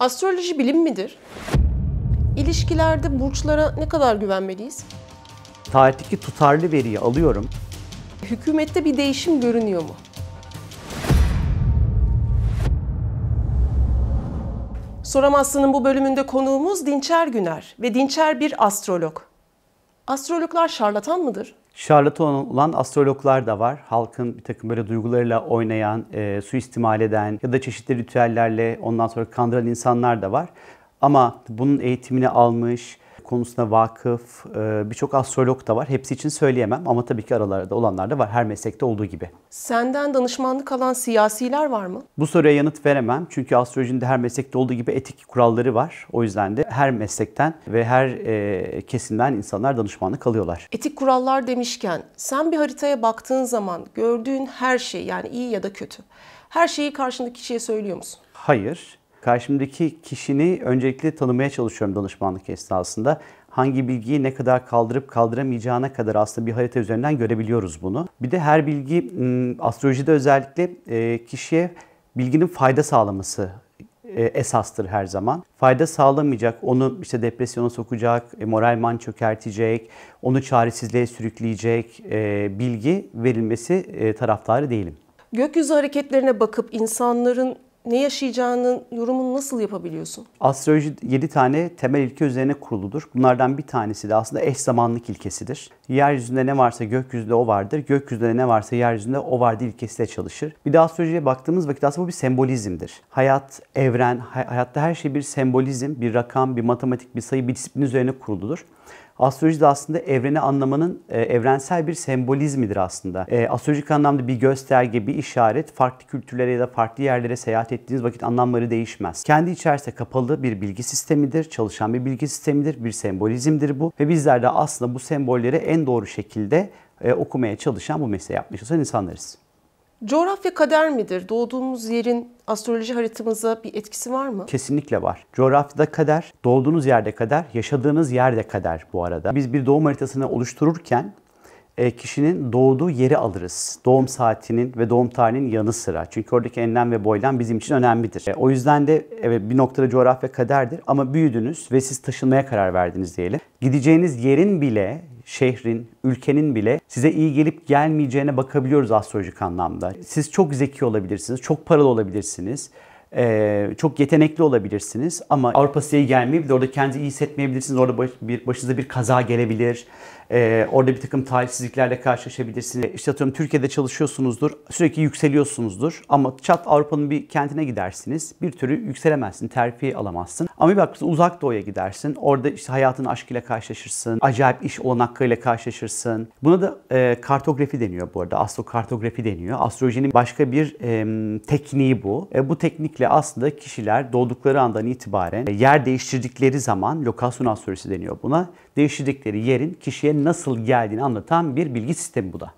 Astroloji bilim midir? İlişkilerde burçlara ne kadar güvenmeliyiz? Tarihteki tutarlı veriyi alıyorum. Hükümette bir değişim görünüyor mu? Soramazsın'ın bu bölümünde konuğumuz Dinçer Güner ve Dinçer bir astrolog. Astrologlar şarlatan mıdır? Şarlatan olan astrologlar da var. Halkın bir takım böyle duygularıyla oynayan, e, suistimal eden ya da çeşitli ritüellerle ondan sonra kandıran insanlar da var. Ama bunun eğitimini almış, konusuna vakıf e, birçok astrolog da var. Hepsi için söyleyemem ama tabii ki aralarda olanlar da var her meslekte olduğu gibi. Senden danışmanlık alan siyasiler var mı? Bu soruya yanıt veremem çünkü astrolojinin her meslekte olduğu gibi etik kuralları var. O yüzden de her meslekten ve her e, kesimden insanlar danışmanlık alıyorlar. Etik kurallar demişken sen bir haritaya baktığın zaman gördüğün her şey yani iyi ya da kötü her şeyi karşındaki kişiye söylüyor musun? Hayır. Karşımdaki kişini öncelikle tanımaya çalışıyorum danışmanlık esnasında. Hangi bilgiyi ne kadar kaldırıp kaldıramayacağına kadar aslında bir harita üzerinden görebiliyoruz bunu. Bir de her bilgi hmm, astrolojide özellikle e, kişiye bilginin fayda sağlaması e, esastır her zaman. Fayda sağlamayacak, onu işte depresyona sokacak, e, moral moralman çökertecek, onu çaresizliğe sürükleyecek bilgi verilmesi taraftarı değilim. Gökyüzü hareketlerine bakıp insanların ne yaşayacağının yorumunu nasıl yapabiliyorsun? Astroloji 7 tane temel ilke üzerine kuruludur. Bunlardan bir tanesi de aslında eş zamanlık ilkesidir. Yeryüzünde ne varsa gökyüzünde o vardır. Gökyüzünde ne varsa yeryüzünde o vardır ilkesiyle çalışır. Bir de astrolojiye baktığımız vakit aslında bu bir sembolizmdir. Hayat, evren, hayatta her şey bir sembolizm, bir rakam, bir matematik, bir sayı, bir disiplin üzerine kuruludur. Astroloji de aslında evreni anlamanın e, evrensel bir sembolizmidir aslında. E, astrolojik anlamda bir gösterge, bir işaret farklı kültürlere ya da farklı yerlere seyahat ettiğiniz vakit anlamları değişmez. Kendi içerisinde kapalı bir bilgi sistemidir, çalışan bir bilgi sistemidir, bir sembolizmdir bu. Ve bizler de aslında bu sembolleri en doğru şekilde e, okumaya çalışan bu mesleği yapmış olan insanlarız. Coğrafya kader midir? Doğduğumuz yerin astroloji haritamıza bir etkisi var mı? Kesinlikle var. Coğrafyada kader, doğduğunuz yerde kader, yaşadığınız yerde kader bu arada. Biz bir doğum haritasını oluştururken e, kişinin doğduğu yeri alırız. Doğum saatinin ve doğum tarihinin yanı sıra. Çünkü oradaki enlem ve boylam bizim için önemlidir. E, o yüzden de evet bir noktada coğrafya kaderdir ama büyüdünüz ve siz taşınmaya karar verdiniz diyelim. Gideceğiniz yerin bile şehrin, ülkenin bile size iyi gelip gelmeyeceğine bakabiliyoruz astrolojik anlamda. Siz çok zeki olabilirsiniz, çok paralı olabilirsiniz. Ee, çok yetenekli olabilirsiniz ama Avrupa size iyi gelmeyebilir. Orada kendi iyi hissetmeyebilirsiniz. Orada baş, bir, başınıza bir kaza gelebilir. Ee, orada bir takım talihsizliklerle karşılaşabilirsiniz. İşte atıyorum Türkiye'de çalışıyorsunuzdur, sürekli yükseliyorsunuzdur ama çat Avrupa'nın bir kentine gidersiniz. Bir türlü yükselemezsin, terfi alamazsın. Ama bir bakmışsın uzak doğuya gidersin. Orada işte hayatın aşkıyla karşılaşırsın, acayip iş olanaklarıyla karşılaşırsın. Buna da e, kartografi deniyor bu arada, astrokartografi deniyor. Astrolojinin başka bir e, tekniği bu. E, bu teknikle aslında kişiler doğdukları andan itibaren e, yer değiştirdikleri zaman, lokasyon astrolojisi deniyor buna, değiştirdikleri yerin kişiye nasıl geldiğini anlatan bir bilgi sistemi bu da.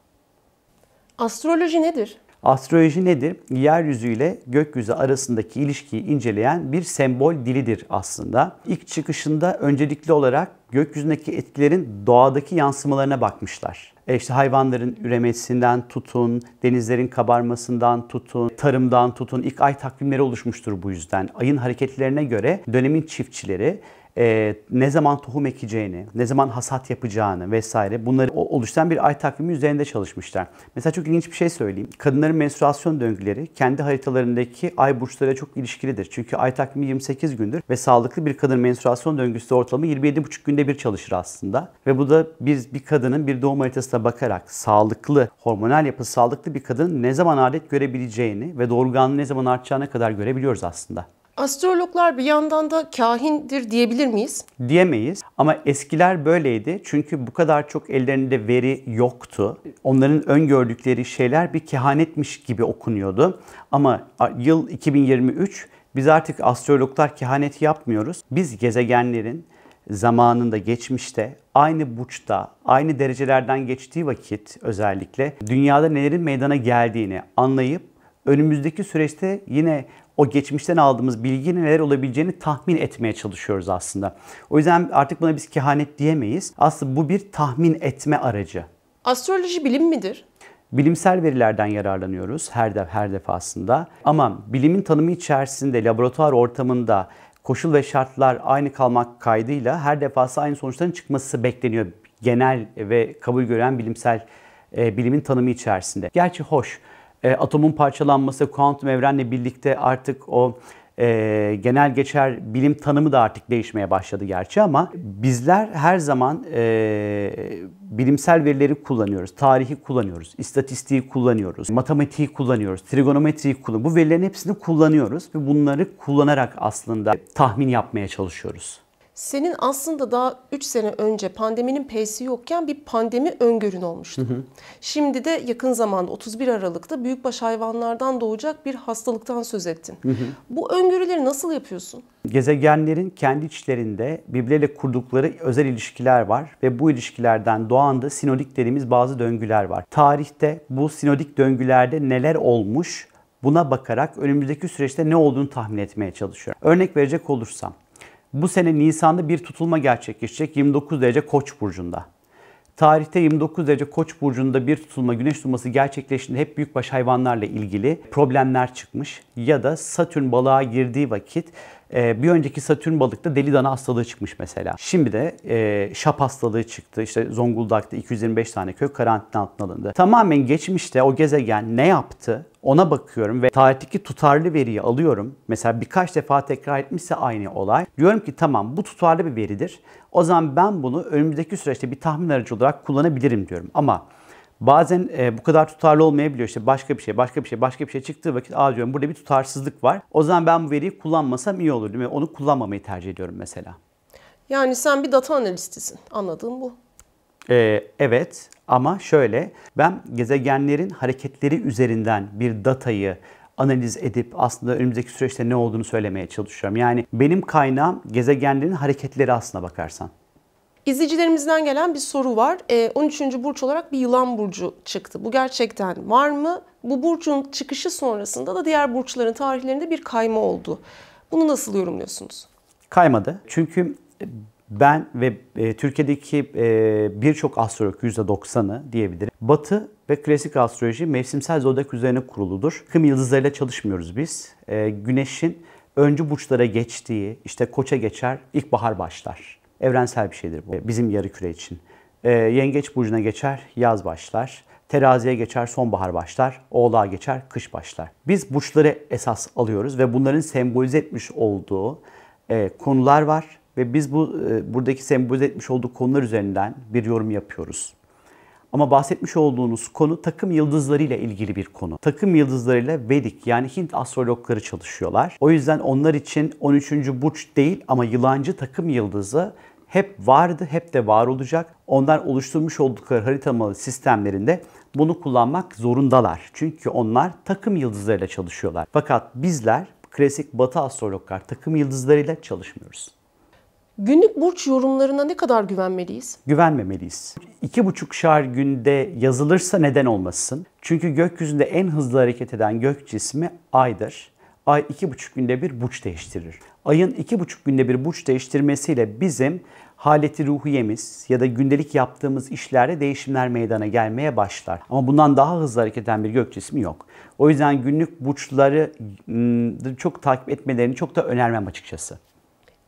Astroloji nedir? Astroloji nedir? Yeryüzü ile gökyüzü arasındaki ilişkiyi inceleyen bir sembol dilidir aslında. İlk çıkışında öncelikli olarak gökyüzündeki etkilerin doğadaki yansımalarına bakmışlar. E işte hayvanların üremesinden tutun, denizlerin kabarmasından tutun, tarımdan tutun. ilk ay takvimleri oluşmuştur bu yüzden. Ayın hareketlerine göre dönemin çiftçileri e, ne zaman tohum ekeceğini, ne zaman hasat yapacağını vesaire bunları oluşturan bir ay takvimi üzerinde çalışmışlar. Mesela çok ilginç bir şey söyleyeyim. Kadınların menstruasyon döngüleri kendi haritalarındaki ay burçlarıyla çok ilişkilidir. Çünkü ay takvimi 28 gündür ve sağlıklı bir kadın menstruasyon döngüsü ortalama 27,5 günde bir çalışır aslında. Ve bu da biz bir kadının bir doğum haritasına bakarak sağlıklı, hormonal yapı sağlıklı bir kadın ne zaman adet görebileceğini ve doğurganlığı ne zaman artacağına kadar görebiliyoruz aslında astrologlar bir yandan da kahindir diyebilir miyiz? Diyemeyiz ama eskiler böyleydi çünkü bu kadar çok ellerinde veri yoktu. Onların öngördükleri şeyler bir kehanetmiş gibi okunuyordu. Ama yıl 2023 biz artık astrologlar kehaneti yapmıyoruz. Biz gezegenlerin zamanında, geçmişte, aynı buçta, aynı derecelerden geçtiği vakit özellikle dünyada nelerin meydana geldiğini anlayıp önümüzdeki süreçte yine o geçmişten aldığımız bilginin neler olabileceğini tahmin etmeye çalışıyoruz aslında. O yüzden artık buna biz kehanet diyemeyiz. Aslında bu bir tahmin etme aracı. Astroloji bilim midir? Bilimsel verilerden yararlanıyoruz her de her defasında. Ama bilimin tanımı içerisinde laboratuvar ortamında koşul ve şartlar aynı kalmak kaydıyla her defası aynı sonuçların çıkması bekleniyor genel ve kabul gören bilimsel e, bilimin tanımı içerisinde. Gerçi hoş e, atomun parçalanması, kuantum evrenle birlikte artık o e, genel geçer bilim tanımı da artık değişmeye başladı gerçi ama bizler her zaman e, bilimsel verileri kullanıyoruz, tarihi kullanıyoruz, istatistiği kullanıyoruz, matematiği kullanıyoruz, trigonometriyi kullanıyoruz. Bu verilerin hepsini kullanıyoruz ve bunları kullanarak aslında tahmin yapmaya çalışıyoruz senin aslında daha 3 sene önce pandeminin peysi yokken bir pandemi öngörün olmuştu. Hı hı. Şimdi de yakın zamanda 31 Aralık'ta büyükbaş hayvanlardan doğacak bir hastalıktan söz ettin. Hı hı. Bu öngörüleri nasıl yapıyorsun? Gezegenlerin kendi içlerinde birbirleriyle kurdukları özel ilişkiler var ve bu ilişkilerden doğan da sinodik dediğimiz bazı döngüler var. Tarihte bu sinodik döngülerde neler olmuş buna bakarak önümüzdeki süreçte ne olduğunu tahmin etmeye çalışıyorum. Örnek verecek olursam bu sene Nisan'da bir tutulma gerçekleşecek 29 derece Koç burcunda. Tarihte 29 derece Koç burcunda bir tutulma güneş tutulması gerçekleştiğinde hep büyükbaş hayvanlarla ilgili problemler çıkmış ya da Satürn balığa girdiği vakit e, bir önceki Satürn balıkta deli dana hastalığı çıkmış mesela. Şimdi de e, şap hastalığı çıktı. İşte Zonguldak'ta 225 tane kök karantina altına alındı. Tamamen geçmişte o gezegen ne yaptı? Ona bakıyorum ve tarihteki tutarlı veriyi alıyorum. Mesela birkaç defa tekrar etmişse aynı olay. Diyorum ki tamam bu tutarlı bir veridir. O zaman ben bunu önümüzdeki süreçte bir tahmin aracı olarak kullanabilirim diyorum. Ama Bazen e, bu kadar tutarlı olmayabiliyor. İşte başka bir şey, başka bir şey, başka bir şey çıktığı vakit aa diyorum burada bir tutarsızlık var. O zaman ben bu veriyi kullanmasam iyi olur değil mi? Onu kullanmamayı tercih ediyorum mesela. Yani sen bir data analistisin. Anladığım bu. Ee, evet ama şöyle ben gezegenlerin hareketleri üzerinden bir datayı analiz edip aslında önümüzdeki süreçte ne olduğunu söylemeye çalışıyorum. Yani benim kaynağım gezegenlerin hareketleri aslına bakarsan. İzleyicilerimizden gelen bir soru var. 13. Ee, burç olarak bir yılan burcu çıktı. Bu gerçekten var mı? Bu burcun çıkışı sonrasında da diğer burçların tarihlerinde bir kayma oldu. Bunu nasıl yorumluyorsunuz? Kaymadı. Çünkü ben ve e, Türkiye'deki e, birçok astrolog %90'ı diyebilirim. Batı ve klasik astroloji mevsimsel zodyak üzerine kuruludur. Kim yıldızlarıyla çalışmıyoruz biz. E, güneşin öncü burçlara geçtiği, işte koça geçer, ilkbahar başlar Evrensel bir şeydir bu bizim yarı küre için. E, yengeç burcuna geçer, yaz başlar. Teraziye geçer, sonbahar başlar. Oğlağa geçer, kış başlar. Biz burçları esas alıyoruz ve bunların sembolize etmiş olduğu e, konular var. Ve biz bu e, buradaki sembolize etmiş olduğu konular üzerinden bir yorum yapıyoruz. Ama bahsetmiş olduğunuz konu takım yıldızlarıyla ilgili bir konu. Takım yıldızlarıyla Vedik yani Hint astrologları çalışıyorlar. O yüzden onlar için 13. burç değil ama yılancı takım yıldızı hep vardı, hep de var olacak. Onlar oluşturmuş oldukları haritamalı sistemlerinde bunu kullanmak zorundalar. Çünkü onlar takım yıldızlarıyla çalışıyorlar. Fakat bizler klasik batı astrologlar takım yıldızlarıyla çalışmıyoruz. Günlük burç yorumlarına ne kadar güvenmeliyiz? Güvenmemeliyiz. İki buçuk şar günde yazılırsa neden olmasın? Çünkü gökyüzünde en hızlı hareket eden gök cismi aydır. Ay iki buçuk günde bir burç değiştirir. Ayın iki buçuk günde bir burç değiştirmesiyle bizim haleti ruhiyemiz ya da gündelik yaptığımız işlerde değişimler meydana gelmeye başlar. Ama bundan daha hızlı hareket eden bir gök cismi yok. O yüzden günlük burçları ıı, çok takip etmelerini çok da önermem açıkçası.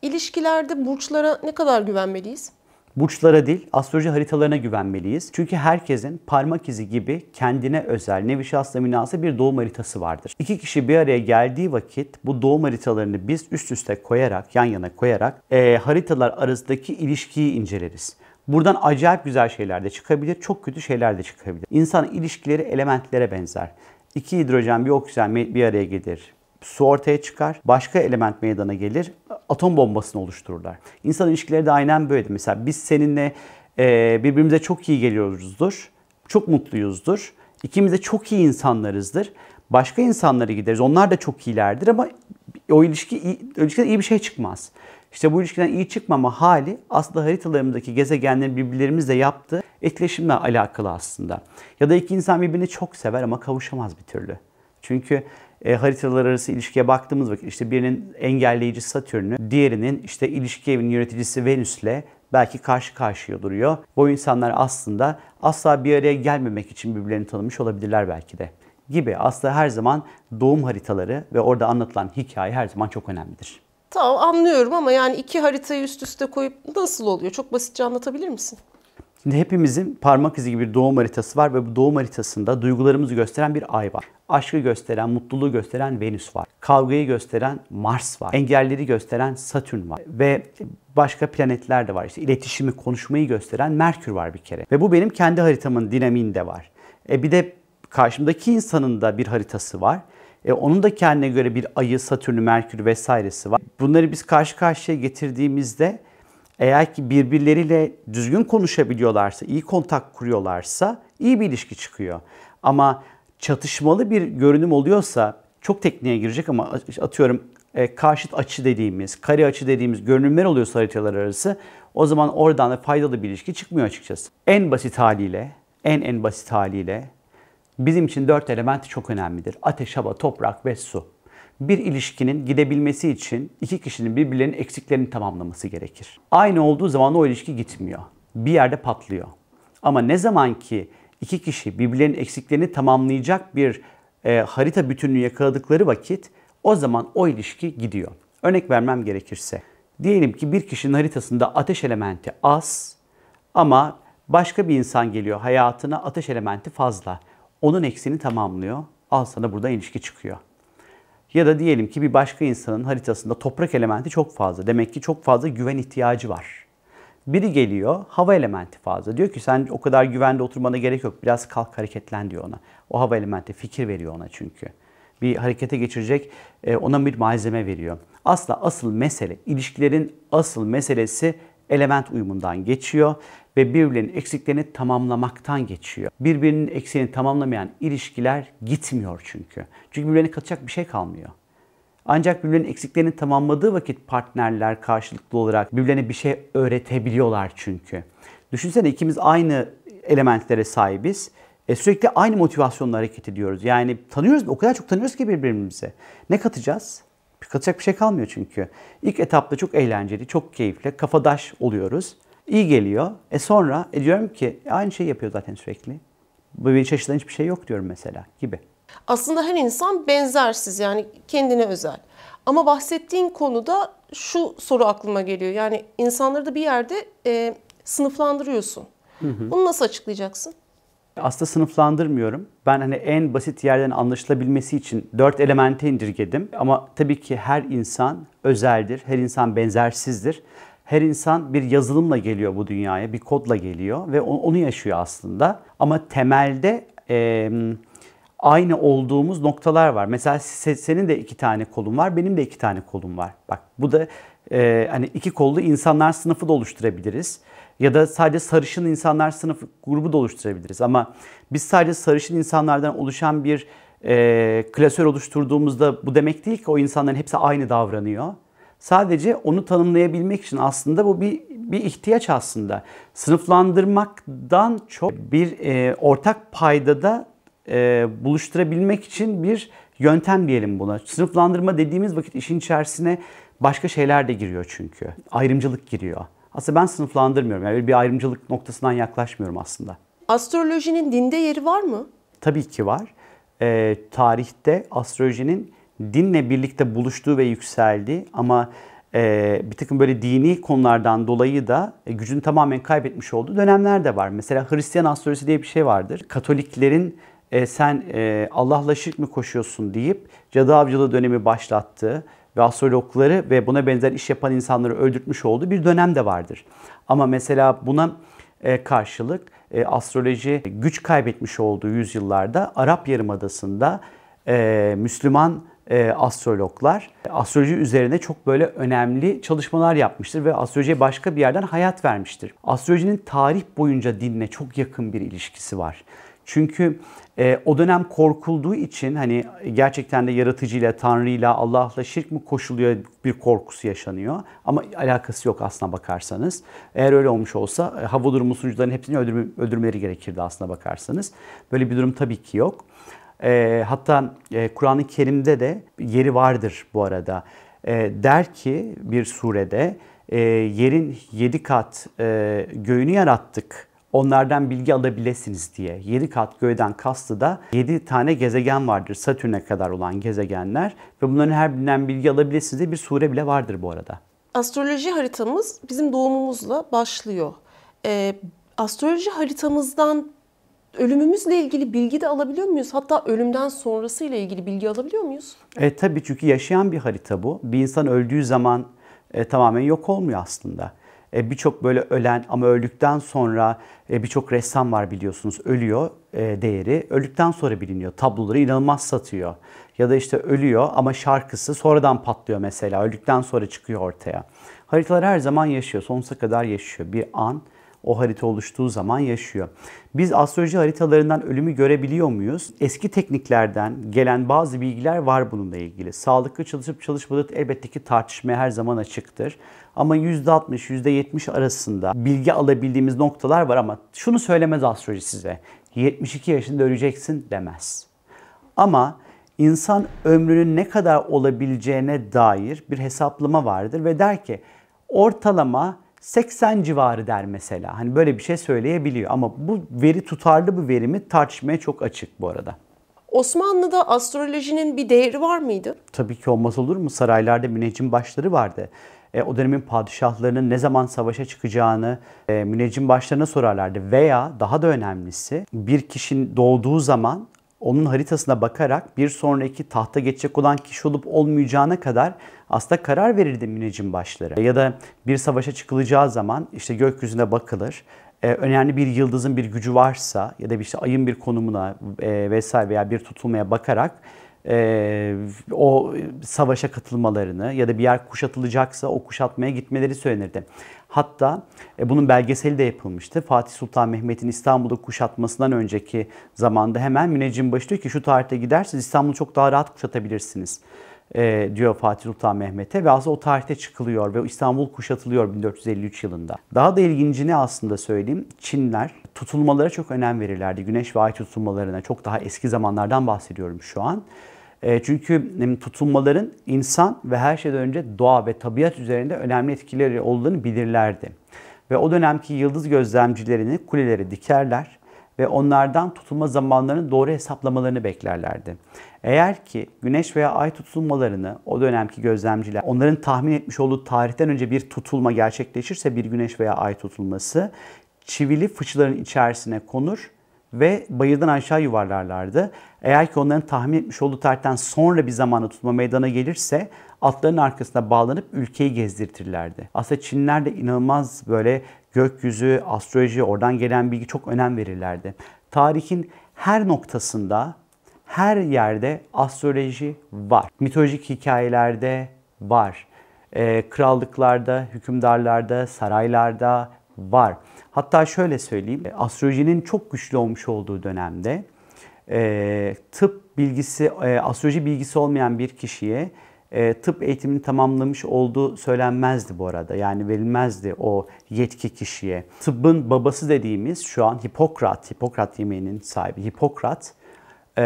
İlişkilerde burçlara ne kadar güvenmeliyiz? Burçlara değil, astroloji haritalarına güvenmeliyiz. Çünkü herkesin parmak izi gibi kendine özel nevi şahsla münasır bir doğum haritası vardır. İki kişi bir araya geldiği vakit bu doğum haritalarını biz üst üste koyarak, yan yana koyarak e, haritalar arasındaki ilişkiyi inceleriz. Buradan acayip güzel şeyler de çıkabilir, çok kötü şeyler de çıkabilir. İnsan ilişkileri elementlere benzer. İki hidrojen, bir oksijen bir araya gelir su ortaya çıkar, başka element meydana gelir, atom bombasını oluştururlar. İnsan ilişkileri de aynen böyle. Mesela biz seninle e, birbirimize çok iyi geliyoruzdur, çok mutluyuzdur. ikimiz de çok iyi insanlarızdır. Başka insanlara gideriz. Onlar da çok iyilerdir ama o ilişki ilişkiden iyi bir şey çıkmaz. İşte bu ilişkiden iyi çıkmama hali aslında haritalarımızdaki gezegenlerin birbirlerimizle yaptığı etkileşimle alakalı aslında. Ya da iki insan birbirini çok sever ama kavuşamaz bir türlü. Çünkü e, haritalar arası ilişkiye baktığımız vakit işte birinin engelleyici Satürn'ü, diğerinin işte ilişki evinin yöneticisi Venüs'le belki karşı karşıya duruyor. Bu insanlar aslında asla bir araya gelmemek için birbirlerini tanımış olabilirler belki de gibi aslında her zaman doğum haritaları ve orada anlatılan hikaye her zaman çok önemlidir. Tamam anlıyorum ama yani iki haritayı üst üste koyup nasıl oluyor? Çok basitçe anlatabilir misin? Şimdi hepimizin parmak izi gibi bir doğum haritası var ve bu doğum haritasında duygularımızı gösteren bir ay var. Aşkı gösteren, mutluluğu gösteren Venüs var. Kavgayı gösteren Mars var. Engelleri gösteren Satürn var. Ve başka planetler de var. İşte iletişimi, konuşmayı gösteren Merkür var bir kere. Ve bu benim kendi haritamın dinamiğinde var. E bir de karşımdaki insanın da bir haritası var. E, onun da kendine göre bir ayı, satürnü, merkür vesairesi var. Bunları biz karşı karşıya getirdiğimizde eğer ki birbirleriyle düzgün konuşabiliyorlarsa, iyi kontak kuruyorlarsa iyi bir ilişki çıkıyor. Ama çatışmalı bir görünüm oluyorsa çok tekniğe girecek ama atıyorum e, karşıt açı dediğimiz, kare açı dediğimiz görünümler oluyorsa haritalar arası o zaman oradan da faydalı bir ilişki çıkmıyor açıkçası. En basit haliyle, en en basit haliyle bizim için dört element çok önemlidir. Ateş, hava, toprak ve su bir ilişkinin gidebilmesi için iki kişinin birbirlerinin eksiklerini tamamlaması gerekir. Aynı olduğu zaman o ilişki gitmiyor. Bir yerde patlıyor. Ama ne zaman ki iki kişi birbirlerinin eksiklerini tamamlayacak bir e, harita bütünlüğü yakaladıkları vakit o zaman o ilişki gidiyor. Örnek vermem gerekirse diyelim ki bir kişinin haritasında ateş elementi az ama başka bir insan geliyor hayatına ateş elementi fazla. Onun eksini tamamlıyor. Al sana burada ilişki çıkıyor. Ya da diyelim ki bir başka insanın haritasında toprak elementi çok fazla. Demek ki çok fazla güven ihtiyacı var. Biri geliyor hava elementi fazla. Diyor ki sen o kadar güvende oturmana gerek yok. Biraz kalk hareketlen diyor ona. O hava elementi fikir veriyor ona çünkü. Bir harekete geçirecek e, ona bir malzeme veriyor. Asla asıl mesele, ilişkilerin asıl meselesi element uyumundan geçiyor ve birbirinin eksiklerini tamamlamaktan geçiyor. Birbirinin eksiğini tamamlamayan ilişkiler gitmiyor çünkü. Çünkü birbirine katacak bir şey kalmıyor. Ancak birbirinin eksiklerini tamamladığı vakit partnerler karşılıklı olarak birbirlerine bir şey öğretebiliyorlar çünkü. Düşünsene ikimiz aynı elementlere sahibiz. E, sürekli aynı motivasyonla hareket ediyoruz. Yani tanıyoruz, o kadar çok tanıyoruz ki birbirimize. Ne katacağız? Katacak bir şey kalmıyor çünkü. İlk etapta çok eğlenceli, çok keyifli, kafadaş oluyoruz. İyi geliyor. E sonra e diyorum ki e, aynı şeyi yapıyor zaten sürekli. Bu bir şaşırtan hiçbir şey yok diyorum mesela gibi. Aslında her insan benzersiz yani kendine özel. Ama bahsettiğin konuda şu soru aklıma geliyor. Yani insanları da bir yerde e, sınıflandırıyorsun. Hı hı. Bunu nasıl açıklayacaksın? Aslında sınıflandırmıyorum. Ben hani en basit yerden anlaşılabilmesi için dört elemente indirgedim. Ama tabii ki her insan özeldir, her insan benzersizdir. Her insan bir yazılımla geliyor bu dünyaya, bir kodla geliyor ve onu yaşıyor aslında. Ama temelde e, aynı olduğumuz noktalar var. Mesela senin de iki tane kolun var, benim de iki tane kolum var. Bak bu da e, hani iki kollu insanlar sınıfı da oluşturabiliriz. Ya da sadece sarışın insanlar sınıfı grubu da oluşturabiliriz. Ama biz sadece sarışın insanlardan oluşan bir e, klasör oluşturduğumuzda bu demek değil ki o insanların hepsi aynı davranıyor. Sadece onu tanımlayabilmek için aslında bu bir bir ihtiyaç aslında. Sınıflandırmaktan çok bir e, ortak paydada e, buluşturabilmek için bir yöntem diyelim buna. Sınıflandırma dediğimiz vakit işin içerisine başka şeyler de giriyor çünkü. Ayrımcılık giriyor. Aslında ben sınıflandırmıyorum. Yani bir ayrımcılık noktasından yaklaşmıyorum aslında. Astrolojinin dinde yeri var mı? Tabii ki var. E, tarihte astrolojinin dinle birlikte buluştu ve yükseldi ama e, bir takım böyle dini konulardan dolayı da e, gücünü tamamen kaybetmiş olduğu dönemler de var. Mesela Hristiyan astrolojisi diye bir şey vardır. Katoliklerin e, sen Allah'la şirk mi koşuyorsun deyip cadı avcılığı dönemi başlattı ve astrologları ve buna benzer iş yapan insanları öldürtmüş olduğu bir dönem de vardır. Ama mesela buna karşılık e, astroloji güç kaybetmiş olduğu yüzyıllarda Arap Yarımadası'nda e, Müslüman e, astrologlar astroloji üzerine çok böyle önemli çalışmalar yapmıştır ve astrolojiye başka bir yerden hayat vermiştir. Astrolojinin tarih boyunca dinle çok yakın bir ilişkisi var. Çünkü e, o dönem korkulduğu için hani gerçekten de yaratıcıyla, tanrıyla, Allah'la şirk mi koşuluyor bir korkusu yaşanıyor. Ama alakası yok aslına bakarsanız. Eğer öyle olmuş olsa e, hava durumu sunucularının hepsini öldürme, öldürmeleri gerekirdi aslına bakarsanız. Böyle bir durum tabii ki yok. E, hatta e, Kur'an-ı Kerim'de de yeri vardır bu arada. E, der ki bir surede e, yerin yedi kat e, göğünü yarattık. Onlardan bilgi alabilirsiniz diye. Yedi kat göğden kastı da yedi tane gezegen vardır. Satürn'e kadar olan gezegenler. Ve bunların her birinden bilgi alabilirsiniz diye bir sure bile vardır bu arada. Astroloji haritamız bizim doğumumuzla başlıyor. Ee, astroloji haritamızdan ölümümüzle ilgili bilgi de alabiliyor muyuz? Hatta ölümden sonrası ile ilgili bilgi alabiliyor muyuz? E, tabii çünkü yaşayan bir harita bu. Bir insan öldüğü zaman e, tamamen yok olmuyor aslında. E, birçok böyle ölen ama öldükten sonra e, birçok ressam var biliyorsunuz ölüyor e, değeri. Öldükten sonra biliniyor. Tabloları inanılmaz satıyor. Ya da işte ölüyor ama şarkısı sonradan patlıyor mesela. Öldükten sonra çıkıyor ortaya. Haritalar her zaman yaşıyor. Sonsuza kadar yaşıyor. Bir an o harita oluştuğu zaman yaşıyor. Biz astroloji haritalarından ölümü görebiliyor muyuz? Eski tekniklerden gelen bazı bilgiler var bununla ilgili. Sağlıklı çalışıp çalışmadığı elbette ki tartışmaya her zaman açıktır. Ama %60, %70 arasında bilgi alabildiğimiz noktalar var ama şunu söylemez astroloji size. 72 yaşında öleceksin demez. Ama insan ömrünün ne kadar olabileceğine dair bir hesaplama vardır ve der ki ortalama 80 civarı der mesela. Hani böyle bir şey söyleyebiliyor ama bu veri tutarlı bu verimi mi tartışmaya çok açık bu arada. Osmanlı'da astrolojinin bir değeri var mıydı? Tabii ki olmaz olur mu? Saraylarda müneccim başları vardı. E, o dönemin padişahlarının ne zaman savaşa çıkacağını e, müneccim başlarına sorarlardı. Veya daha da önemlisi bir kişinin doğduğu zaman onun haritasına bakarak bir sonraki tahta geçecek olan kişi olup olmayacağına kadar aslında karar verirdi müneccim başları. Ya da bir savaşa çıkılacağı zaman işte gökyüzüne bakılır. Ee, önemli bir yıldızın bir gücü varsa ya da işte ayın bir konumuna e, vesaire veya bir tutulmaya bakarak e, o savaşa katılmalarını ya da bir yer kuşatılacaksa o kuşatmaya gitmeleri söylenirdi. Hatta e, bunun belgeseli de yapılmıştı. Fatih Sultan Mehmet'in İstanbul'u kuşatmasından önceki zamanda hemen müneccim başı diyor ki şu tarihte giderseniz İstanbul'u çok daha rahat kuşatabilirsiniz e, diyor Fatih Sultan Mehmet'e ve aslında o tarihte çıkılıyor ve İstanbul kuşatılıyor 1453 yılında. Daha da ilgincini aslında söyleyeyim. Çinler tutulmalara çok önem verirlerdi. Güneş ve ay tutulmalarına çok daha eski zamanlardan bahsediyorum şu an. E, çünkü tutulmaların insan ve her şeyden önce doğa ve tabiat üzerinde önemli etkileri olduğunu bilirlerdi. Ve o dönemki yıldız gözlemcilerini kulelere dikerler ve onlardan tutulma zamanlarını doğru hesaplamalarını beklerlerdi. Eğer ki güneş veya ay tutulmalarını o dönemki gözlemciler onların tahmin etmiş olduğu tarihten önce bir tutulma gerçekleşirse bir güneş veya ay tutulması çivili fıçıların içerisine konur ve bayırdan aşağı yuvarlarlardı. Eğer ki onların tahmin etmiş olduğu tarihten sonra bir zamanı tutma meydana gelirse atların arkasına bağlanıp ülkeyi gezdirtirlerdi. Aslında Çinler de inanılmaz böyle gökyüzü, astroloji, oradan gelen bilgi çok önem verirlerdi. Tarihin her noktasında, her yerde astroloji var. Mitolojik hikayelerde var. E, krallıklarda, hükümdarlarda, saraylarda, var. Hatta şöyle söyleyeyim, e, astrolojinin çok güçlü olmuş olduğu dönemde e, tıp bilgisi, e, astroloji bilgisi olmayan bir kişiye tıp eğitimini tamamlamış olduğu söylenmezdi bu arada. Yani verilmezdi o yetki kişiye. Tıbbın babası dediğimiz şu an Hipokrat, Hipokrat yemeğinin sahibi Hipokrat e,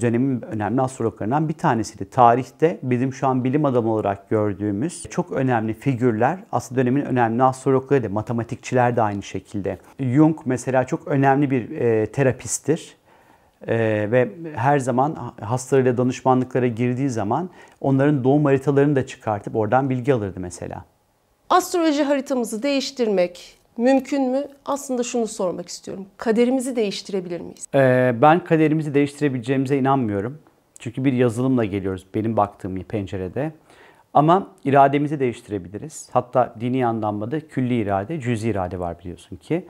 dönemin önemli astrologlarından bir tanesiydi. Tarihte bizim şu an bilim adamı olarak gördüğümüz çok önemli figürler aslında dönemin önemli astrologları da matematikçiler de aynı şekilde. Jung mesela çok önemli bir e, terapisttir. Ee, ve her zaman hastalarıyla danışmanlıklara girdiği zaman onların doğum haritalarını da çıkartıp oradan bilgi alırdı mesela. Astroloji haritamızı değiştirmek, mümkün mü? Aslında şunu sormak istiyorum. Kaderimizi değiştirebilir miyiz? Ee, ben kaderimizi değiştirebileceğimize inanmıyorum. Çünkü bir yazılımla geliyoruz benim baktığım pencerede. Ama irademizi değiştirebiliriz. Hatta dini anlamda da külli irade, cüzi irade var biliyorsun ki.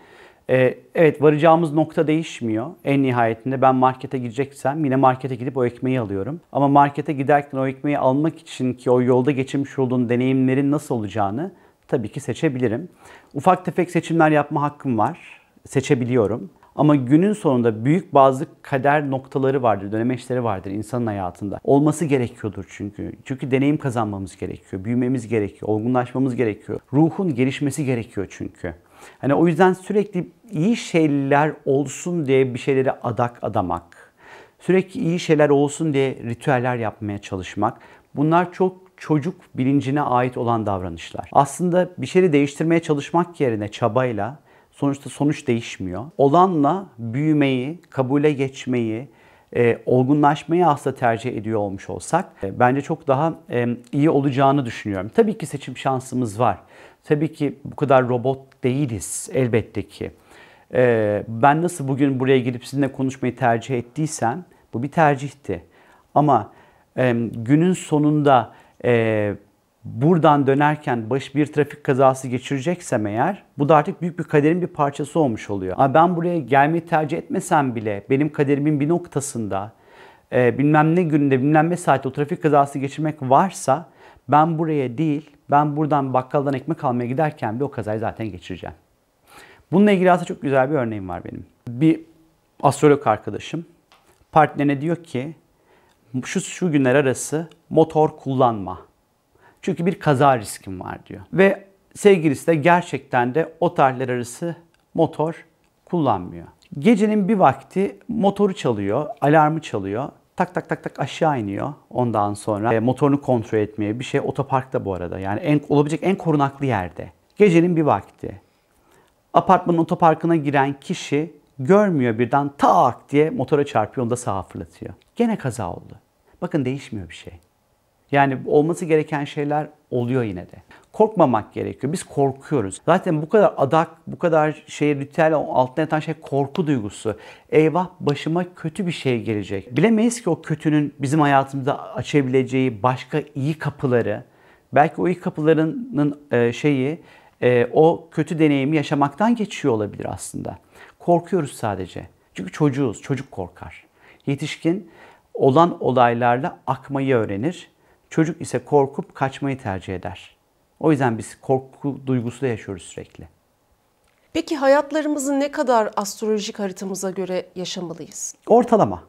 Ee, evet varacağımız nokta değişmiyor. En nihayetinde ben markete gideceksem yine markete gidip o ekmeği alıyorum. Ama markete giderken o ekmeği almak için ki o yolda geçirmiş olduğun deneyimlerin nasıl olacağını tabii ki seçebilirim. Ufak tefek seçimler yapma hakkım var. Seçebiliyorum. Ama günün sonunda büyük bazı kader noktaları vardır, dönemeçleri vardır insanın hayatında. Olması gerekiyordur çünkü. Çünkü deneyim kazanmamız gerekiyor, büyümemiz gerekiyor, olgunlaşmamız gerekiyor. Ruhun gelişmesi gerekiyor çünkü. Hani o yüzden sürekli iyi şeyler olsun diye bir şeylere adak adamak, sürekli iyi şeyler olsun diye ritüeller yapmaya çalışmak. Bunlar çok çocuk bilincine ait olan davranışlar. Aslında bir şeyi değiştirmeye çalışmak yerine çabayla sonuçta sonuç değişmiyor. Olanla büyümeyi, kabule geçmeyi, e, olgunlaşmayı aslında tercih ediyor olmuş olsak e, bence çok daha e, iyi olacağını düşünüyorum. Tabii ki seçim şansımız var. Tabii ki bu kadar robot değiliz elbette ki. E, ben nasıl bugün buraya gidip sizinle konuşmayı tercih ettiysem bu bir tercihti. Ama e, günün sonunda e, buradan dönerken baş bir trafik kazası geçireceksem eğer bu da artık büyük bir kaderin bir parçası olmuş oluyor. Ama ben buraya gelmeyi tercih etmesem bile benim kaderimin bir noktasında e, bilmem ne gününde bilmem ne saatte o trafik kazası geçirmek varsa ben buraya değil ben buradan bakkaldan ekmek almaya giderken bir o kazayı zaten geçireceğim. Bununla ilgili aslında çok güzel bir örneğim var benim. Bir astrolog arkadaşım partnerine diyor ki şu şu günler arası motor kullanma. Çünkü bir kaza riskim var diyor. Ve sevgilisi de gerçekten de o tarihler arası motor kullanmıyor. Gecenin bir vakti motoru çalıyor, alarmı çalıyor. Tak tak tak tak aşağı iniyor ondan sonra. E, motorunu kontrol etmeye bir şey otoparkta bu arada. Yani en olabilecek en korunaklı yerde. Gecenin bir vakti. Apartmanın otoparkına giren kişi Görmüyor birden tak diye motora çarpıyor onu da sağa fırlatıyor. Gene kaza oldu. Bakın değişmiyor bir şey. Yani olması gereken şeyler oluyor yine de. Korkmamak gerekiyor. Biz korkuyoruz. Zaten bu kadar adak, bu kadar şey ritüel altına yatan şey korku duygusu. Eyvah başıma kötü bir şey gelecek. Bilemeyiz ki o kötünün bizim hayatımızda açabileceği başka iyi kapıları. Belki o iyi kapılarının e, şeyi e, o kötü deneyimi yaşamaktan geçiyor olabilir aslında. Korkuyoruz sadece. Çünkü çocuğuz, çocuk korkar. Yetişkin olan olaylarla akmayı öğrenir. Çocuk ise korkup kaçmayı tercih eder. O yüzden biz korku duygusuyla yaşıyoruz sürekli. Peki hayatlarımızı ne kadar astrolojik haritamıza göre yaşamalıyız? Ortalama.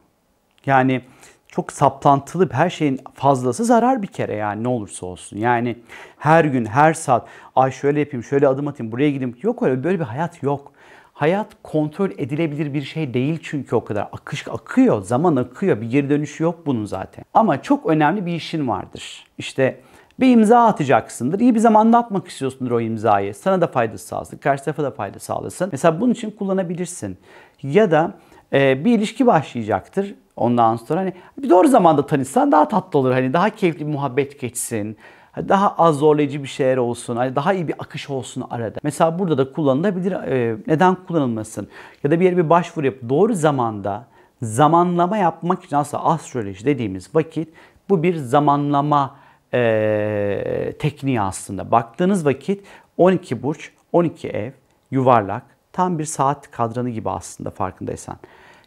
Yani çok saplantılı her şeyin fazlası zarar bir kere yani ne olursa olsun. Yani her gün, her saat ay şöyle yapayım, şöyle adım atayım, buraya gideyim. Yok öyle böyle bir hayat yok. Hayat kontrol edilebilir bir şey değil çünkü o kadar. Akış akıyor, zaman akıyor. Bir geri dönüş yok bunun zaten. Ama çok önemli bir işin vardır. İşte bir imza atacaksındır. İyi bir zamanda atmak istiyorsundur o imzayı. Sana da fayda sağlasın. Karşı tarafa da fayda sağlasın. Mesela bunun için kullanabilirsin. Ya da e, bir ilişki başlayacaktır. Ondan sonra hani bir doğru zamanda tanışsan daha tatlı olur. Hani daha keyifli bir muhabbet geçsin. Hani daha az zorlayıcı bir şeyler olsun, hani daha iyi bir akış olsun arada. Mesela burada da kullanılabilir. E, neden kullanılmasın? Ya da bir yere bir başvuru yapıp doğru zamanda zamanlama yapmak için aslında astroloji dediğimiz vakit bu bir zamanlama e, tekniği aslında. Baktığınız vakit 12 burç, 12 ev, yuvarlak tam bir saat kadranı gibi aslında farkındaysan.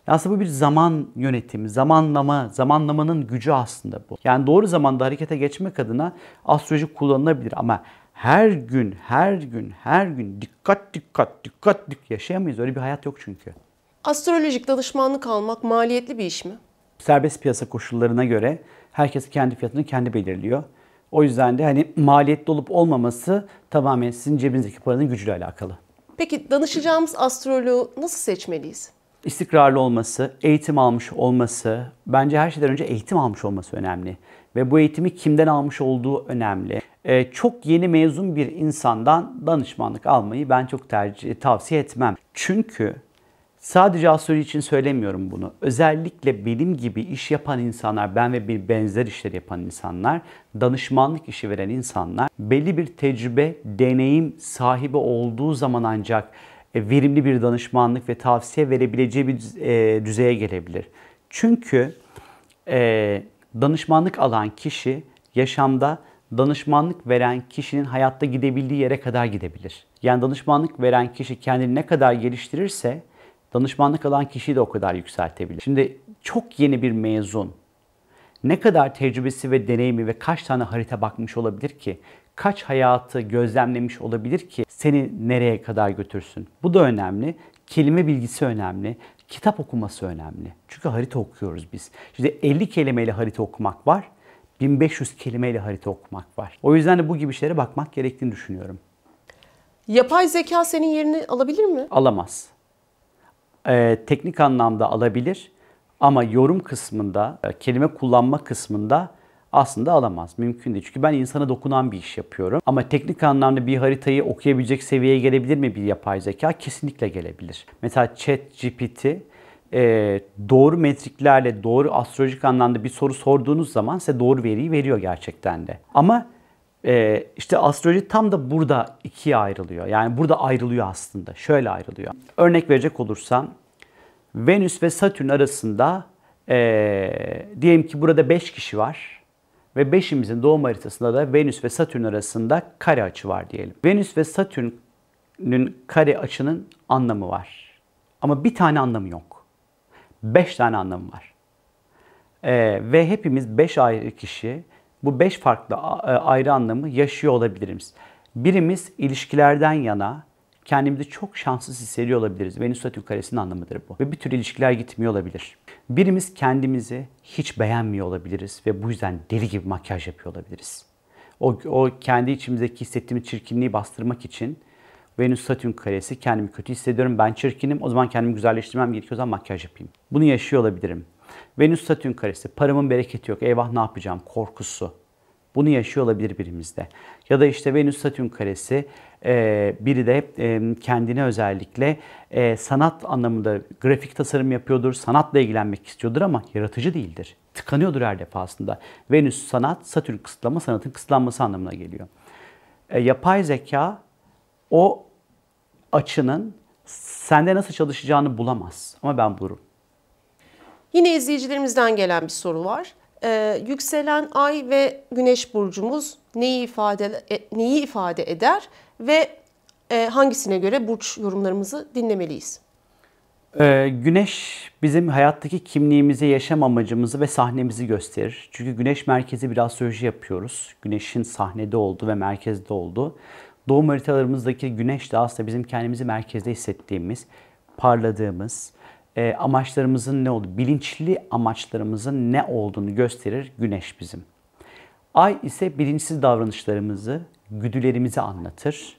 Aslında bu bir zaman yönetimi, zamanlama, zamanlamanın gücü aslında bu. Yani doğru zamanda harekete geçmek adına astroloji kullanılabilir ama her gün, her gün, her gün dikkat dikkat dikkat dikkat yaşayamayız. Öyle bir hayat yok çünkü. Astrolojik danışmanlık almak maliyetli bir iş mi? Serbest piyasa koşullarına göre herkes kendi fiyatını kendi belirliyor. O yüzden de hani maliyetli olup olmaması tamamen sizin cebinizdeki paranın gücüyle alakalı. Peki danışacağımız astroloğu nasıl seçmeliyiz? istikrarlı olması, eğitim almış olması, bence her şeyden önce eğitim almış olması önemli. Ve bu eğitimi kimden almış olduğu önemli. Ee, çok yeni mezun bir insandan danışmanlık almayı ben çok tercih tavsiye etmem. Çünkü sadece astroloji için söylemiyorum bunu. Özellikle benim gibi iş yapan insanlar, ben ve bir benzer işleri yapan insanlar, danışmanlık işi veren insanlar belli bir tecrübe, deneyim sahibi olduğu zaman ancak e, verimli bir danışmanlık ve tavsiye verebileceği bir e, düzeye gelebilir. Çünkü e, danışmanlık alan kişi yaşamda danışmanlık veren kişinin hayatta gidebildiği yere kadar gidebilir. Yani danışmanlık veren kişi kendini ne kadar geliştirirse danışmanlık alan kişiyi de o kadar yükseltebilir. Şimdi çok yeni bir mezun ne kadar tecrübesi ve deneyimi ve kaç tane harita bakmış olabilir ki? kaç hayatı gözlemlemiş olabilir ki seni nereye kadar götürsün? Bu da önemli. Kelime bilgisi önemli. Kitap okuması önemli. Çünkü harita okuyoruz biz. Şimdi 50 kelimeyle harita okumak var. 1500 kelimeyle harita okumak var. O yüzden de bu gibi şeylere bakmak gerektiğini düşünüyorum. Yapay zeka senin yerini alabilir mi? Alamaz. Ee, teknik anlamda alabilir ama yorum kısmında, e, kelime kullanma kısmında aslında alamaz. Mümkün değil. Çünkü ben insana dokunan bir iş yapıyorum. Ama teknik anlamda bir haritayı okuyabilecek seviyeye gelebilir mi bir yapay zeka? Kesinlikle gelebilir. Mesela chat GPT e, doğru metriklerle, doğru astrolojik anlamda bir soru sorduğunuz zaman size doğru veriyi veriyor gerçekten de. Ama ee, işte astroloji tam da burada ikiye ayrılıyor. Yani burada ayrılıyor aslında. Şöyle ayrılıyor. Örnek verecek olursam Venüs ve Satürn arasında ee, diyelim ki burada 5 kişi var ve beşimizin doğum haritasında da Venüs ve Satürn arasında kare açı var diyelim. Venüs ve Satürn'ün kare açının anlamı var. Ama bir tane anlamı yok. Beş tane anlamı var. Ee, ve hepimiz beş ayrı kişi bu beş farklı e, ayrı anlamı yaşıyor olabiliriz. Birimiz ilişkilerden yana, kendimizi çok şanssız hissediyor olabiliriz. Venüs Satürn karesinin anlamıdır bu. Ve bir tür ilişkiler gitmiyor olabilir. Birimiz kendimizi hiç beğenmiyor olabiliriz ve bu yüzden deli gibi makyaj yapıyor olabiliriz. O, o kendi içimizdeki hissettiğimiz çirkinliği bastırmak için Venüs Satürn karesi kendimi kötü hissediyorum ben çirkinim o zaman kendimi güzelleştirmem gerekiyor o zaman makyaj yapayım. Bunu yaşıyor olabilirim. Venüs Satürn karesi paramın bereketi yok eyvah ne yapacağım korkusu bunu yaşıyor olabilir birimizde. Ya da işte Venüs Satürn karesi e, biri de e, kendine özellikle e, sanat anlamında grafik tasarım yapıyordur, sanatla ilgilenmek istiyordur ama yaratıcı değildir. Tıkanıyordur her defasında. Venüs sanat, Satürn kısıtlama sanatın kısıtlanması anlamına geliyor. yapay zeka o açının sende nasıl çalışacağını bulamaz ama ben bulurum. Yine izleyicilerimizden gelen bir soru var e, yükselen ay ve güneş burcumuz neyi ifade e, neyi ifade eder ve e, hangisine göre burç yorumlarımızı dinlemeliyiz? Ee, güneş bizim hayattaki kimliğimizi, yaşam amacımızı ve sahnemizi gösterir. Çünkü güneş merkezi bir astroloji yapıyoruz. Güneşin sahnede olduğu ve merkezde olduğu. Doğum haritalarımızdaki güneş de aslında bizim kendimizi merkezde hissettiğimiz, parladığımız, e, amaçlarımızın ne oldu, bilinçli amaçlarımızın ne olduğunu gösterir güneş bizim. Ay ise bilinçsiz davranışlarımızı, güdülerimizi anlatır,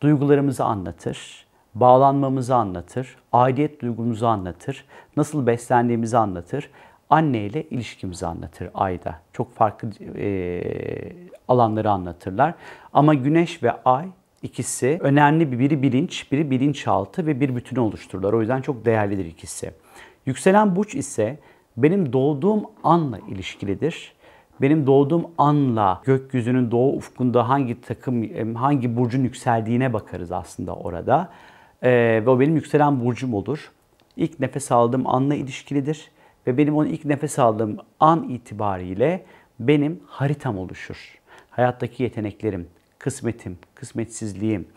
duygularımızı anlatır, bağlanmamızı anlatır, aidiyet duygumuzu anlatır, nasıl beslendiğimizi anlatır, anne ile ilişkimizi anlatır ayda. Çok farklı e, alanları anlatırlar. Ama güneş ve ay İkisi önemli bir biri bilinç, biri bilinçaltı ve bir bütünü oluştururlar. O yüzden çok değerlidir ikisi. Yükselen burç ise benim doğduğum anla ilişkilidir. Benim doğduğum anla gökyüzünün doğu ufkunda hangi takım, hangi burcun yükseldiğine bakarız aslında orada. Ee, ve o benim yükselen burcum olur. İlk nefes aldığım anla ilişkilidir. Ve benim onu ilk nefes aldığım an itibariyle benim haritam oluşur. Hayattaki yeteneklerim, kısmetim, kısmetsizliğim,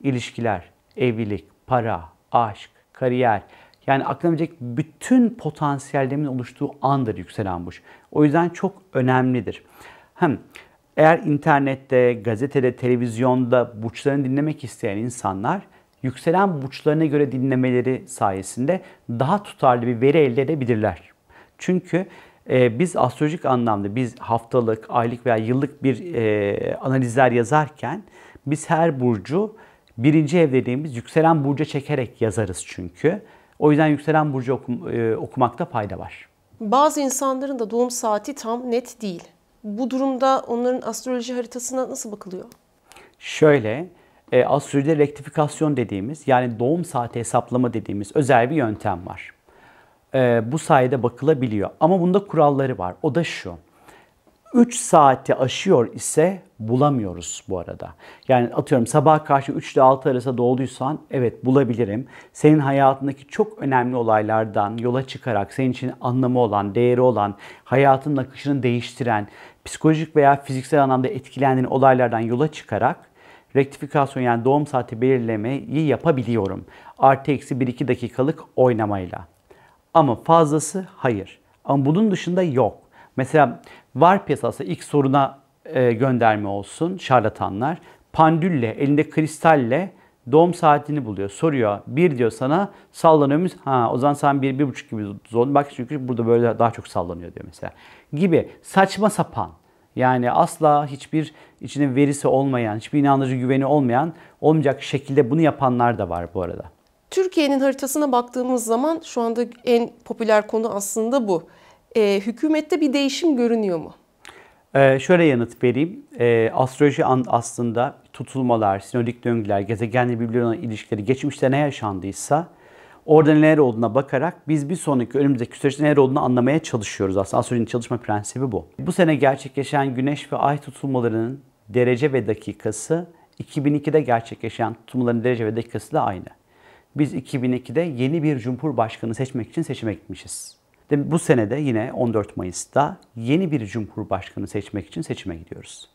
ilişkiler, evlilik, para, aşk, kariyer, yani aklanabilecek bütün potansiyellerimin oluştuğu andır yükselen burç. O yüzden çok önemlidir. Hem eğer internette, gazetede, televizyonda burçlarını dinlemek isteyen insanlar yükselen burçlarına göre dinlemeleri sayesinde daha tutarlı bir veri elde edebilirler. Çünkü e, biz astrolojik anlamda biz haftalık, aylık veya yıllık bir e, analizler yazarken biz her burcu birinci ev dediğimiz yükselen burca çekerek yazarız çünkü. O yüzden yükselen burcu okum, e, okumakta fayda var. Bazı insanların da doğum saati tam net değil. Bu durumda onların astroloji haritasına nasıl bakılıyor? Şöyle, e, astrolojide rektifikasyon dediğimiz yani doğum saati hesaplama dediğimiz özel bir yöntem var. E, bu sayede bakılabiliyor ama bunda kuralları var. O da şu. 3 saati aşıyor ise bulamıyoruz bu arada. Yani atıyorum sabah karşı 3 ile 6 arası dolduysan evet bulabilirim. Senin hayatındaki çok önemli olaylardan yola çıkarak senin için anlamı olan, değeri olan, hayatın akışını değiştiren, psikolojik veya fiziksel anlamda etkilendiğin olaylardan yola çıkarak rektifikasyon yani doğum saati belirlemeyi yapabiliyorum. Artı eksi 1-2 dakikalık oynamayla. Ama fazlası hayır. Ama bunun dışında yok. Mesela Var piyasası ilk soruna e, gönderme olsun şarlatanlar. Pandülle, elinde kristalle doğum saatini buluyor. Soruyor. Bir diyor sana sallanıyormuş. Ha o zaman sen bir, bir buçuk gibi zor. Bak çünkü burada böyle daha çok sallanıyor diyor mesela. Gibi saçma sapan. Yani asla hiçbir içinde verisi olmayan, hiçbir inandırıcı güveni olmayan, olmayacak şekilde bunu yapanlar da var bu arada. Türkiye'nin haritasına baktığımız zaman şu anda en popüler konu aslında bu e, hükümette bir değişim görünüyor mu? Ee, şöyle yanıt vereyim. Ee, astroloji an aslında tutulmalar, sinodik döngüler, gezegenle birbirine ilişkileri, geçmişte ne yaşandıysa orada neler olduğuna bakarak biz bir sonraki önümüzdeki süreçte neler olduğunu anlamaya çalışıyoruz aslında. Astrolojinin çalışma prensibi bu. Bu sene gerçekleşen güneş ve ay tutulmalarının derece ve dakikası 2002'de gerçekleşen tutulmaların derece ve dakikası da aynı. Biz 2002'de yeni bir cumhurbaşkanı seçmek için seçime gitmişiz bu senede yine 14 Mayıs'ta yeni bir cumhurbaşkanı seçmek için seçime gidiyoruz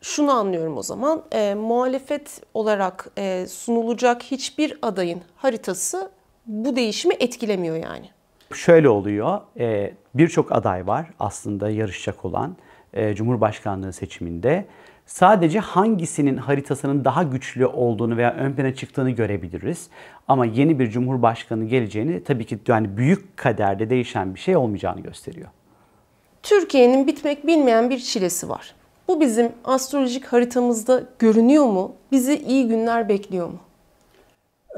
şunu anlıyorum o zaman e, muhalefet olarak e, sunulacak hiçbir adayın haritası bu değişimi etkilemiyor yani. Şöyle oluyor e, birçok aday var aslında yarışacak olan e, Cumhurbaşkanlığı seçiminde Sadece hangisinin haritasının daha güçlü olduğunu veya ön plana çıktığını görebiliriz. Ama yeni bir cumhurbaşkanı geleceğini tabii ki yani büyük kaderde değişen bir şey olmayacağını gösteriyor. Türkiye'nin bitmek bilmeyen bir çilesi var. Bu bizim astrolojik haritamızda görünüyor mu? Bizi iyi günler bekliyor mu?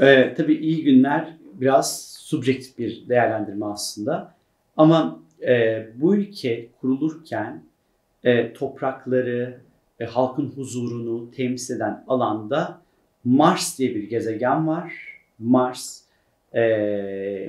Ee, tabii iyi günler biraz subjektif bir değerlendirme aslında. Ama e, bu ülke kurulurken e, toprakları, e, halkın huzurunu temsil eden alanda Mars diye bir gezegen var. Mars, e,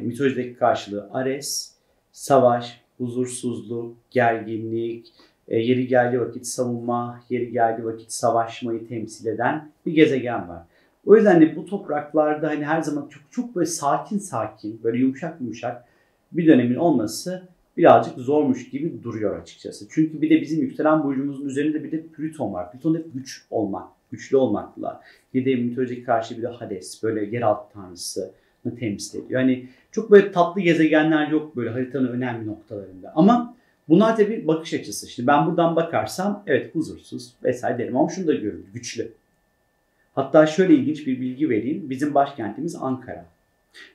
mitolojideki karşılığı Ares, savaş, huzursuzluk, gerginlik, e, yeri geldiği vakit savunma, yeri geldiği vakit savaşmayı temsil eden bir gezegen var. O yüzden de hani bu topraklarda hani her zaman çok çok böyle sakin sakin, böyle yumuşak yumuşak bir dönemin olması birazcık zormuş gibi duruyor açıkçası. Çünkü bir de bizim yükselen burcumuzun üzerinde bir de Plüton var. Plüton hep güç olmak, güçlü olmakla. Bir de mitolojik karşı bir de Hades, böyle yeraltı tanrısı temsil ediyor. Yani çok böyle tatlı gezegenler yok böyle haritanın önemli noktalarında. Ama bunlar bir bakış açısı. Şimdi ben buradan bakarsam evet huzursuz vesaire derim ama şunu da görüyorum güçlü. Hatta şöyle ilginç bir bilgi vereyim. Bizim başkentimiz Ankara.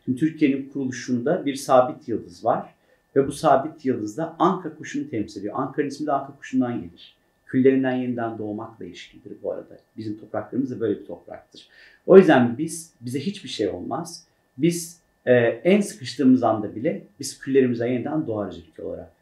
Şimdi Türkiye'nin kuruluşunda bir sabit yıldız var. Ve bu sabit yıldız da Anka kuşunu temsil ediyor. Ankara ismi de Anka kuşundan gelir. Küllerinden yeniden doğmakla ilişkilidir bu arada. Bizim topraklarımız da böyle bir topraktır. O yüzden biz, bize hiçbir şey olmaz. Biz e, en sıkıştığımız anda bile biz küllerimize yeniden doğarız ülke olarak.